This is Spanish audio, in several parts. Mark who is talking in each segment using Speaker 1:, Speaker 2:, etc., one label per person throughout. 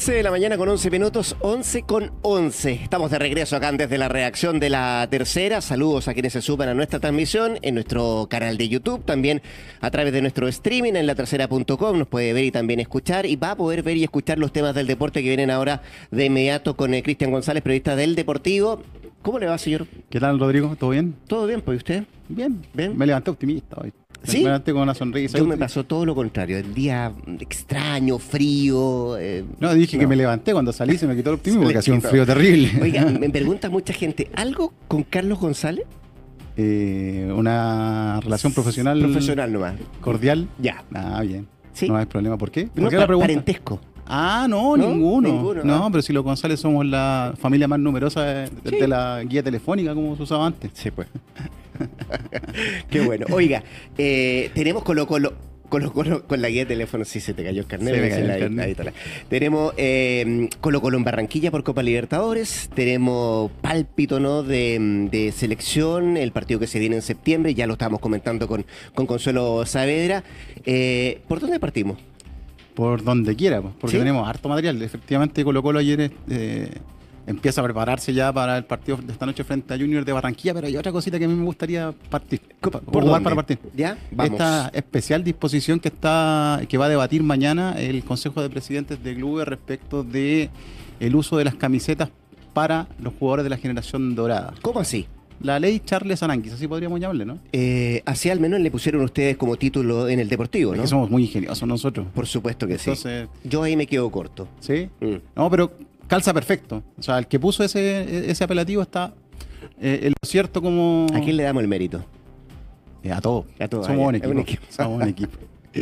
Speaker 1: 11 de la mañana con 11 minutos, 11 con 11. Estamos de regreso acá desde la reacción de la tercera. Saludos a quienes se suban a nuestra transmisión en nuestro canal de YouTube, también a través de nuestro streaming en la tercera.com. Nos puede ver y también escuchar y va a poder ver y escuchar los temas del deporte que vienen ahora de inmediato con eh, Cristian González, periodista del Deportivo. ¿Cómo le va, señor?
Speaker 2: ¿Qué tal, Rodrigo? ¿Todo bien? Todo bien, pues, ¿y usted? Bien, bien. Me levanté optimista hoy. ¿Sí? con una sonrisa. Yo me pasó todo lo contrario. El día extraño, frío. Eh, no,
Speaker 1: dije que me levanté cuando salí, se me quitó el optimismo porque hacía un frío terrible. Oiga, me pregunta mucha gente, ¿algo
Speaker 2: con Carlos González? Eh, una relación profesional. Profesional nomás. Cordial. Ya. Ah, bien. No hay problema. ¿Por qué? no, pregunta? Parentesco. Ah, no, ninguno. no, pero si los González somos la familia más numerosa de, de la guía telefónica, como se usaba antes. Sí, pues. Qué bueno. Oiga, eh, tenemos
Speaker 1: Colo Colo. con la guía de teléfono, sí, se te cayó el carnet. tenemos Colo Colo en Barranquilla por Copa Libertadores. Tenemos pálpito de, selección, el partido que se viene en septiembre. Ya lo estábamos comentando con, Consuelo Saavedra. Eh, ¿Por dónde partimos? Por donde quiera, pues, porque tenemos
Speaker 2: harto material. Efectivamente, Colo Colo ayer eh, empieza a prepararse ya para el partido de esta noche frente a Junior de Barranquilla, pero hay otra cosita que a mí me gustaría partir, por para partir. ¿Ya? Vamos. Esta especial disposición que está que va a debatir mañana el Consejo de Presidentes de Clubes respecto de el uso de las camisetas para los jugadores de la generación dorada. ¿Cómo así? La ley Charles Aranquis, así podríamos llamarle, ¿no?
Speaker 1: Eh, así al menos le pusieron ustedes como título
Speaker 2: en el deportivo, ¿no? que somos muy ingeniosos nosotros. Por supuesto que sí. Yo ahí me quedo corto. ¿Sí? Mm. No, pero calza perfecto. O sea, el que puso ese, apelativo está eh, en lo cierto como. ¿A quién le damos el mérito? Eh, a todos. Somos, un equipo. Somos un equipo.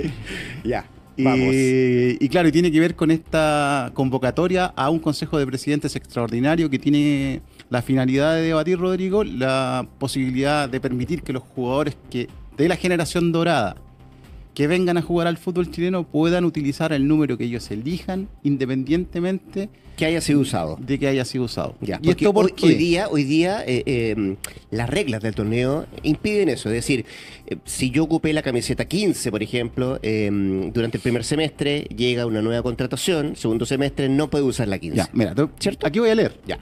Speaker 2: ya. Vamos. Y, claro, y tiene que ver con esta convocatoria a un Consejo de Presidentes extraordinario que tiene la finalidad de debatir, Rodrigo, la posibilidad de permitir que los jugadores que de la generación dorada, que vengan a jugar al fútbol chileno puedan utilizar el número que ellos elijan independientemente que haya sido usado de que haya sido usado ya, y esto porque hoy, día hoy día eh,
Speaker 1: em, las reglas del torneo impiden eso es decir eh, si yo ocupé la camiseta 15 por ejemplo em, durante el primer semestre llega una nueva contratación segundo semestre
Speaker 2: no puedo usar la 15 aquí voy a leer ya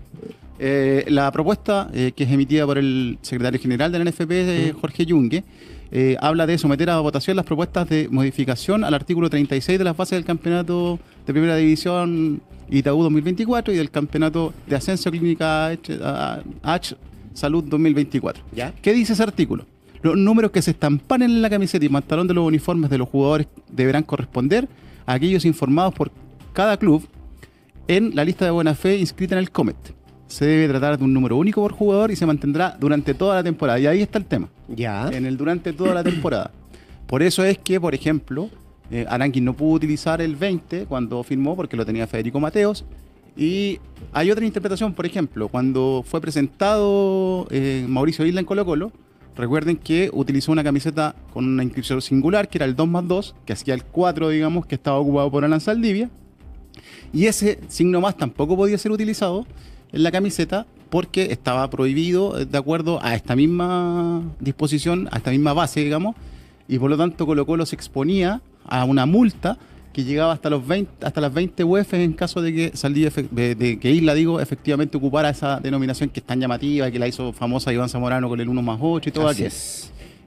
Speaker 2: eh, la propuesta que es emitida por el secretario general del NFP, Jorge Yungue, eh, habla de someter a votación las propuestas de modificación al artículo 36 de las bases del campeonato de primera división Itaú 2024 y del campeonato de ascenso clínica H, Salud 2024. ¿Qué dice ese artículo? Los números que se estampan en la camiseta y pantalón de los uniformes de los jugadores deberán corresponder a aquellos informados por cada club en la lista de buena fe inscrita en el COMET se debe tratar de un número único por jugador y se mantendrá durante toda la temporada. Y ahí está el tema. Ya. En el durante toda la temporada. Por eso es que, por ejemplo, eh, no pudo utilizar el 20 cuando firmó porque lo tenía Federico Mateos. Y hay otra interpretación, por ejemplo, cuando fue presentado eh, Mauricio Isla en Colo Colo, recuerden que utilizó una camiseta con una inscripción singular, que era el 2 más 2, que hacía el 4, digamos, que estaba ocupado por Alan Saldivia. Y ese signo más tampoco podía ser utilizado en la camiseta porque estaba prohibido eh, de acuerdo a esta misma disposición, a esta misma base, digamos, y por lo tanto Colo Colo se exponía a una multa que llegaba hasta los 20, hasta las 20 UEF en caso de que de, que Isla digo efectivamente ocupara esa denominación que es tan llamativa y que la hizo famosa Iván Zamorano con el 1 más 8 y todo Así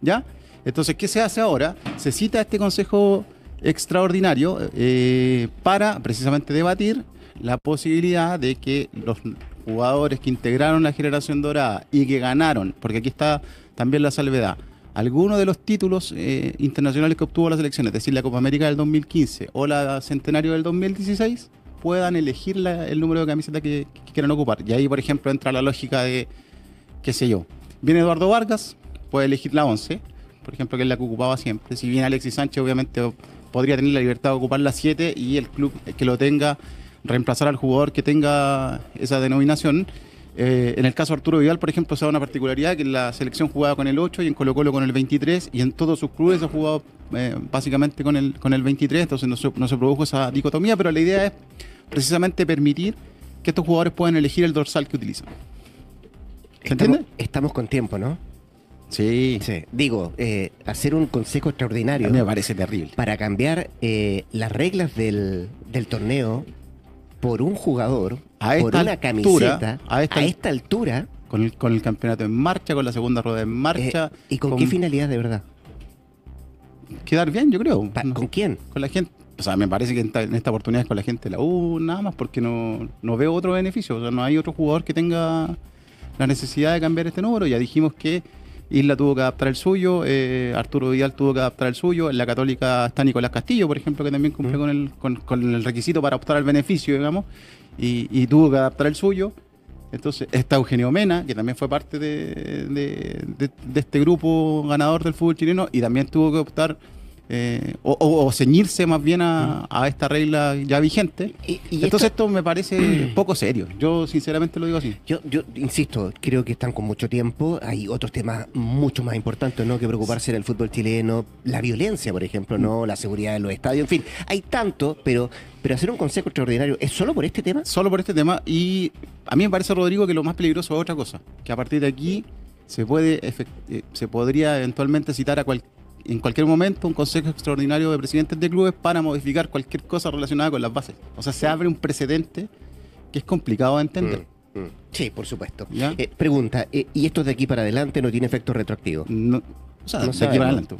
Speaker 2: ¿Ya? Entonces, ¿qué se hace ahora? Se cita este consejo extraordinario eh, para precisamente debatir la posibilidad de que los jugadores que integraron la generación dorada y que ganaron, porque aquí está también la salvedad, algunos de los títulos eh, internacionales que obtuvo la selección, es decir, la Copa América del 2015 o la Centenario del 2016, puedan elegir el número de camiseta que, quieran ocupar. Y ahí, por ejemplo, entra la lógica de, qué sé yo, viene Eduardo Vargas, puede elegir la 11, por ejemplo, que es la que ocupaba siempre. Si viene Alexis Sánchez, obviamente, podría tener la libertad de ocupar la 7 y el club que lo tenga reemplazar al jugador que tenga esa denominación. Eh, en el caso de Arturo Vidal, por ejemplo, se da una particularidad que en la selección jugaba con el 8 y en Colo Colo con el 23 y en todos sus clubes ha jugado eh, básicamente con el, con el 23, entonces no se, no se produjo esa dicotomía, pero la idea es precisamente permitir que estos jugadores puedan elegir el dorsal que utilizan. ¿Se entiende? Estamos con tiempo, ¿no? Sí. sí. Digo, eh, hacer un consejo extraordinario.
Speaker 1: me parece terrible. Para cambiar las reglas del, del torneo
Speaker 2: por un jugador, a esta una camiseta, a esta, altura. Con el, con el, campeonato en marcha, con la segunda rueda en marcha. Eh, ¿Y con, qué finalidad de verdad? Quedar bien, yo creo. ¿Con quién? Con la gente. O sea, me parece que en, esta oportunidad es con la gente la U, nada más, porque no, no veo otro beneficio. O sea, no hay otro jugador que tenga la necesidad de cambiar este número. Ya dijimos que Isla tuvo que adaptar el suyo, eh, Arturo Vidal tuvo que adaptar el suyo, en la Católica está Nicolás Castillo, por ejemplo, que también cumple mm. con, el, requisito para optar al beneficio, digamos, y, tuvo que adaptar el suyo. Entonces está Eugenio Mena, que también fue parte de este grupo ganador del fútbol chileno y también tuvo que optar eh, o, ceñirse más bien a, mm. esta regla ya vigente. Entonces esto, me parece poco serio, yo sinceramente lo digo así. Yo, yo insisto, creo que están con mucho
Speaker 1: tiempo, hay otros temas mucho más importantes ¿no? que preocuparse en el fútbol chileno, la violencia, por
Speaker 2: ejemplo, no mm. la seguridad en los estadios, en fin, hay tanto, pero, pero hacer un consejo extraordinario, ¿es solo por este tema? Solo por este tema y a mí me parece, Rodrigo, que lo más peligroso es otra cosa, que a partir de aquí se puede eh, se podría eventualmente citar a cualquier en cualquier momento un consejo extraordinario de presidentes de clubes para modificar cualquier cosa relacionada con las bases. O sea, se mm. abre un precedente que es complicado de entender. Mm, mm. Sí, por supuesto. Eh, pregunta, eh, ¿y esto
Speaker 1: de aquí para adelante no tiene efecto retroactivo? o sea, de aquí para adelante.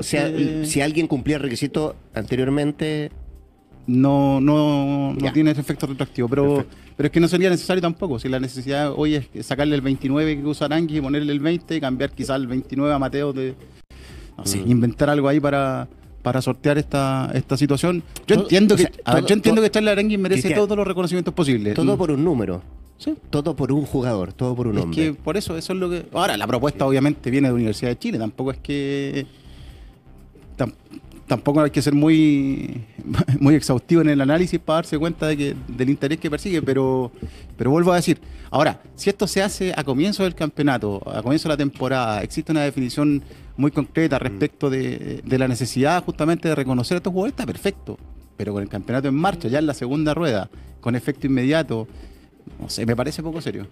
Speaker 1: O sea, si
Speaker 2: alguien cumplía el requisito anteriormente, no, no, no tiene ese efecto retroactivo. Pero, pero es que no sería necesario tampoco. Si la necesidad hoy es sacarle el 29 que usa Aranguis y ponerle el 20, cambiar quizás el 29 a Mateo, de, mm. inventar algo ahí para, para sortear esta, esta situación. Yo entiendo, que, yo entiendo merece todos
Speaker 1: los reconocimientos posibles. Todo por un número. Sí. Todo por un jugador, todo por un es Que
Speaker 2: por eso, eso es lo que. Ahora, la propuesta obviamente viene de la Universidad de Chile, tampoco es que tampoco hay que ser muy, muy exhaustivo en el análisis para darse cuenta de que, del interés que persigue, pero, pero vuelvo a decir, ahora, si esto se hace a comienzo del campeonato, a comienzo de la temporada, existe una definición muy concreta respecto de, la necesidad justamente de reconocer a estos jugadores, está perfecto, pero con el campeonato en marcha, ya en la segunda rueda, con efecto inmediato, no sé, me parece poco serio.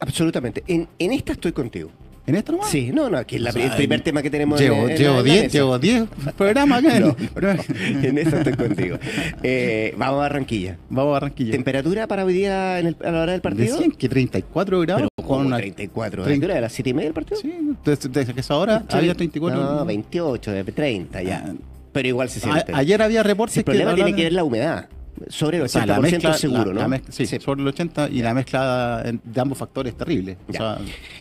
Speaker 2: Absolutamente, en, en esta estoy contigo. ¿En esto nomás? Sí, no, no, aquí es el primer tema que tenemos. Llevo 10 llevo 10 llevo programas en eso estoy
Speaker 1: contigo. Eh, vamos a Barranquilla. Vamos a Barranquilla. ¿Temperatura para hoy día en a la hora del partido? Decían que 34 grados. Pero, con una, 34? ¿La hora de las 7 y media del partido? Sí, desde, desde que esa hora había 34. No, 28, 30 ya. Ah. Pero igual se siente. ayer había reportes el problema tiene que ver la humedad. Sobre el 80% seguro, ¿no?
Speaker 2: sí, sobre el 80% y la mezcla de ambos factores es terrible.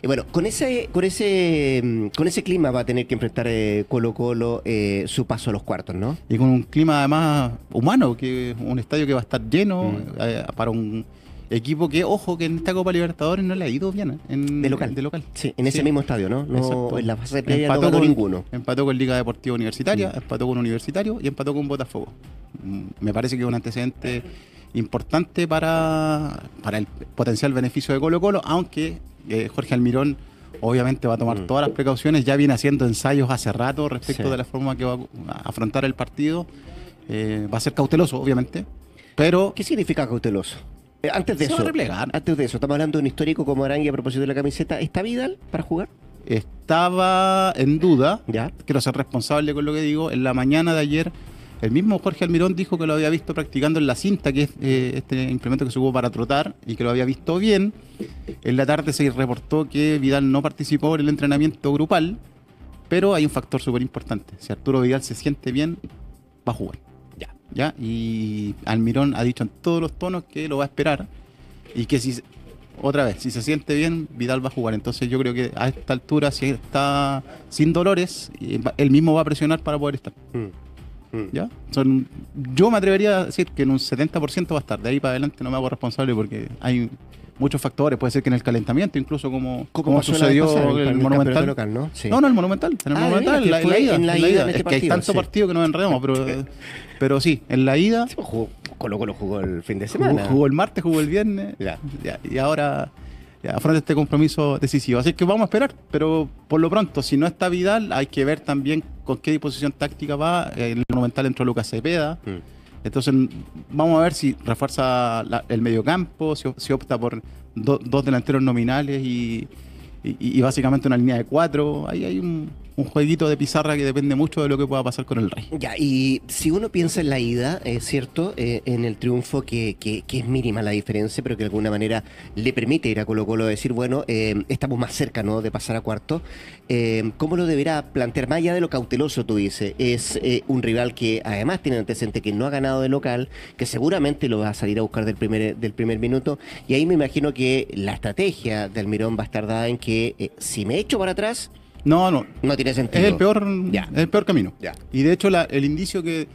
Speaker 1: y bueno, con ese, con, ese, mm, con ese clima va a tener que enfrentar eh, Colo
Speaker 2: Colo eh, su paso a los cuartos, ¿no? Y con un clima además humano, que un estadio que va a estar lleno mm. eh, para un Equipo que, ojo, que en esta Copa Libertadores no le ha ido bien. ¿eh? En, de local. Sí, en ese mismo estadio, ¿no? empató con, ninguno. Empató con Liga Deportiva Universitaria, empató con Universitario y empató con Botafogo. Mm, me parece que es un antecedente importante para, el potencial beneficio de Colo Colo, aunque eh, Jorge Almirón obviamente va a tomar mm. todas las precauciones, ya viene haciendo ensayos hace rato respecto de la forma que va a afrontar el partido, eh, va a ser cauteloso obviamente, pero... ¿Qué significa cauteloso?
Speaker 1: Eh, antes de eso. antes de eso, estamos hablando de un histórico como Arangui a
Speaker 2: propósito de la camiseta. ¿Está Vidal para jugar? Estaba en duda. Ya. Quiero ser responsable con lo que digo. En la mañana de ayer, el mismo Jorge Almirón dijo que lo había visto practicando en la cinta, que es eh, este implemento que se hubo para trotar, y que lo había visto bien. En la tarde se reportó que Vidal no participó en el entrenamiento grupal, pero hay un factor súper importante. Si Arturo Vidal se siente bien, va a jugar. ¿ya? Y Almirón ha dicho en todos los tonos que lo va a esperar y que si, otra vez, si se siente bien, Vidal va a jugar. Entonces yo creo que a esta altura, si está sin dolores, eh, él mismo va a presionar para poder estar. Mm, mm. ¿Ya? Son, yo me atrevería a decir que en un 70% va a estar, de ahí para adelante no me hago responsable porque hay muchos factores. Puede ser que en el calentamiento, incluso como, como sucedió en el, Monumental. ¿no? ¿no? el Monumental. En el ah, Monumental, En la, ida, este es que hay tanto partido que nos enredamos, pero, sí, en la ida. Sí, pues, jugó, el fin de semana. Jugó, el martes, jugó el viernes. y ahora afronta este compromiso decisivo. Así que vamos a esperar, pero por lo pronto, si no está Vidal, hay que ver también con qué disposición táctica va. El Monumental entró Lucas Cepeda. Mm. Entonces, vamos a ver si refuerza el mediocampo, si, si opta por dos delanteros nominales y, y, básicamente una línea de cuatro. Ahí hay un, un jueguito de pizarra que depende mucho de lo que pueda pasar con el rey. Ya, y si uno
Speaker 1: piensa en la ida, es cierto, eh, en el triunfo, que, que, es mínima la diferencia, pero que de alguna manera le permite ir a Colo Colo a decir, bueno, eh, estamos más cerca ¿no? de pasar a cuarto, eh, ¿cómo lo deberá plantear? Más allá de lo cauteloso, tú dices, es un rival que además tiene antecedente que no ha ganado de local, que seguramente lo va a salir a buscar del primer, del primer minuto, y ahí me imagino que la estrategia de Almirón
Speaker 2: va a estar dada en que si me echo para atrás, no, no. No tiene sentido. Es el peor, el peor camino. Y de hecho, el indicio que,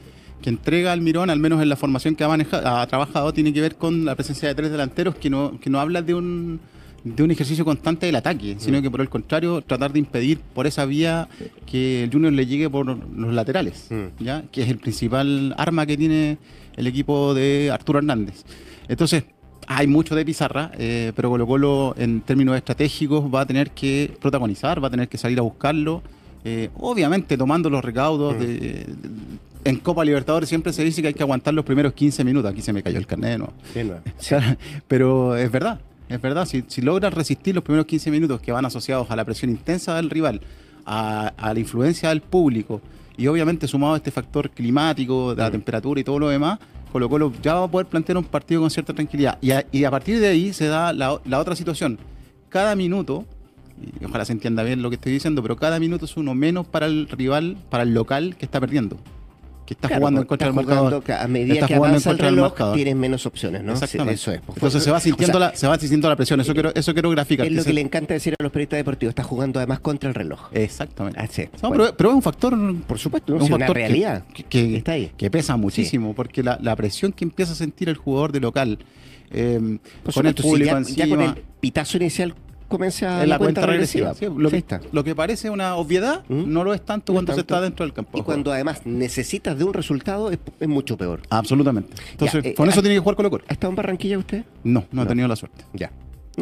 Speaker 2: que entrega Almirón, al menos en la formación que ha, manejado, ha trabajado, tiene que ver con la presencia de tres delanteros que no, que no habla de un, de un ejercicio constante del ataque, mm. sino que por el contrario, tratar de impedir por esa vía que el Junior le llegue por los laterales, mm. ¿ya? que es el principal arma que tiene el equipo de Arturo Hernández. Entonces, hay mucho de pizarra, eh, pero Colo Colo en términos estratégicos va a tener que protagonizar, va a tener que salir a buscarlo, eh, obviamente tomando los recaudos de, en Copa Libertadores siempre se dice que hay que aguantar los primeros 15 minutos. Aquí se me cayó el carnet, ¿no? Sí, Pero es verdad, es verdad. Si, si, logras resistir los primeros 15 minutos que van asociados a la presión intensa del rival, a, la influencia del público y obviamente sumado a este factor climático, de la temperatura y todo lo demás, Colo Colo ya va a poder plantear un partido con cierta tranquilidad. Y a, partir de ahí se da la, la otra situación. Cada minuto, y ojalá se entienda bien lo que estoy diciendo, pero cada minuto es uno menos para el rival, para el local que está perdiendo que está jugando en contra del marcador a medida que avanza el reloj, tienes menos opciones, ¿no? Eso es. Entonces se va, sintiendo la, se va sintiendo la presión. Eso, quiero, eh, eso quiero graficar. Es lo que, le
Speaker 1: encanta decir a los periodistas deportivos. Está jugando además contra el reloj. Exactamente. no, pero, es un factor,
Speaker 2: por supuesto, un factor una realidad que, pesa muchísimo, porque la, presión que empieza a sentir el jugador de local eh, con el ya con el pitazo inicial comience a en la, cuenta, regresiva. lo, Que, lo, Que, parece una obviedad ¿Mm? no lo es tanto cuando se está dentro del campo. Y cuando además necesitas de un
Speaker 1: resultado es, mucho peor.
Speaker 2: Absolutamente. Entonces, eh, con eh, eso tiene que jugar lo Colo. ¿Ha
Speaker 1: estado en Barranquilla usted?
Speaker 2: No, no, no, he tenido la suerte. Ya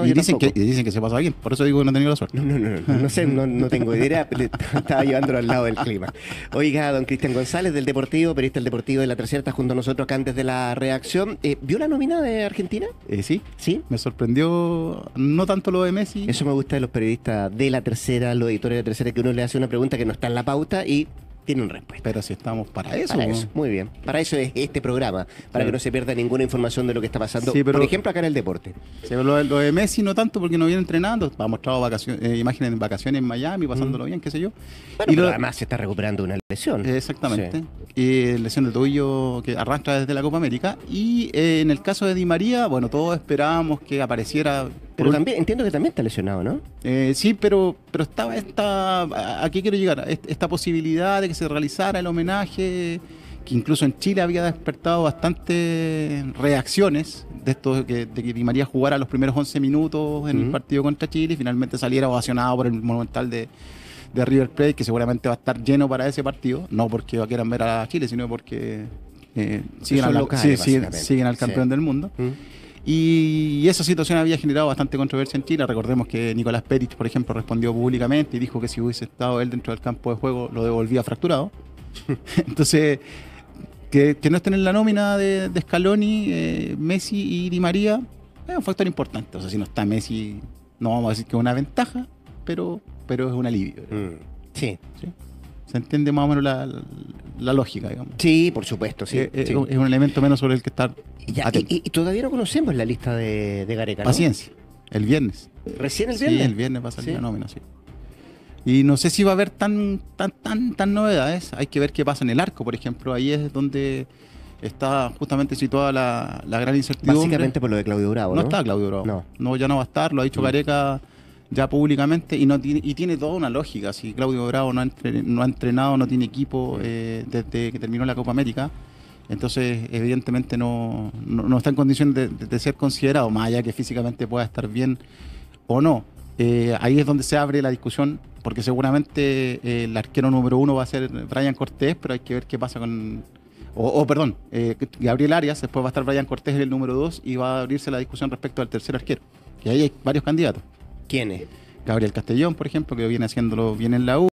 Speaker 2: y, dicen que, se pasa bien, por eso digo que no he tenido la suerte. No, no, no, no, sé, no, tengo idea, estaba llevándolo al lado del clima.
Speaker 1: Oiga, don Cristian González del Deportivo, periodista del Deportivo de la Tercera, está junto a nosotros acá antes de la reacción. Eh, ¿Vio la nómina de Argentina? Eh, sí, sí. Me sorprendió no tanto lo de Messi. Eso me gusta de los periodistas de la Tercera, los editores de la Tercera, que uno le hace una pregunta que no está en la pauta y tienen respuesta.
Speaker 2: Pero si estamos para eso. Para eso, muy bien.
Speaker 1: Para eso es este programa, para que no se pierda
Speaker 2: ninguna información de lo que está pasando. Por ejemplo, acá en el deporte. lo, de Messi no tanto porque no viene entrenando. Ha mostrado vacaciones, eh, imágenes en vacaciones en Miami, pasándolo bien, qué sé yo. y además se está recuperando una lesión. Exactamente. Y lesión del tobillo que arrastra desde la Copa América. Y eh, en el caso de Di María, bueno, todos esperábamos que apareciera pero también,
Speaker 1: entiendo que también está lesionado,
Speaker 2: ¿no? Eh, sí, pero, pero estaba esta. aquí quiero llegar? Esta posibilidad de que se realizara el homenaje, que incluso en Chile había despertado bastantes reacciones de esto que, de que Di María jugara los primeros 11 minutos en el partido contra Chile y finalmente saliera ovacionado por el Monumental de, River Plate, que seguramente va a estar lleno para ese partido, no porque quieran ver a Chile, sino porque eh, siguen, al, sí, siguen, al campeón del mundo. Y esa situación había generado bastante controversia en Chile. Recordemos que Nicolás Pérez, por ejemplo, respondió públicamente y dijo que si hubiese estado él dentro del campo de juego, lo devolvía fracturado. Entonces, que, no estén en la nómina de, Scaloni, eh, Messi y Di María, es un factor importante. O sea, si no está Messi, no vamos a decir que es una ventaja, pero, pero es un alivio. Mm. sí entiende más o menos la, la, lógica, digamos. Sí, por supuesto, sí. Eh, eh, es, un elemento menos sobre el que estar. y, todavía no conocemos la lista de, de Gareca. Paciencia, el viernes. ¿Recién el viernes? Sí, el viernes va a salir la nómina, sí. Y no sé si va a haber tan, tan, tan, tan novedades. Hay que ver qué pasa en el arco, por ejemplo. Ahí es donde está justamente situada la, la gran incertidumbre. Básicamente por lo de Claudio Bravo. No, está Claudio Bravo. No. ya no va a estar, lo ha dicho mm. Gareca ya públicamente y no tiene, y tiene toda una lógica. Si Claudio Bravo no ha, no ha entrenado, no tiene equipo eh, desde que terminó la Copa América, entonces evidentemente no, está en condiciones de, ser considerado, más allá que físicamente pueda estar bien o no. Eh, ahí es donde se abre la discusión, porque seguramente eh, el arquero número uno va a ser Brian Cortés, pero hay que ver qué pasa con, o, perdón, eh, Gabriel Arias, después va a estar Brian Cortés en el número dos y va a abrirse la discusión respecto al tercer arquero, y ahí hay varios candidatos. ¿Quiénes? Gabriel Castellón, por ejemplo, que viene haciéndolo bien en la U,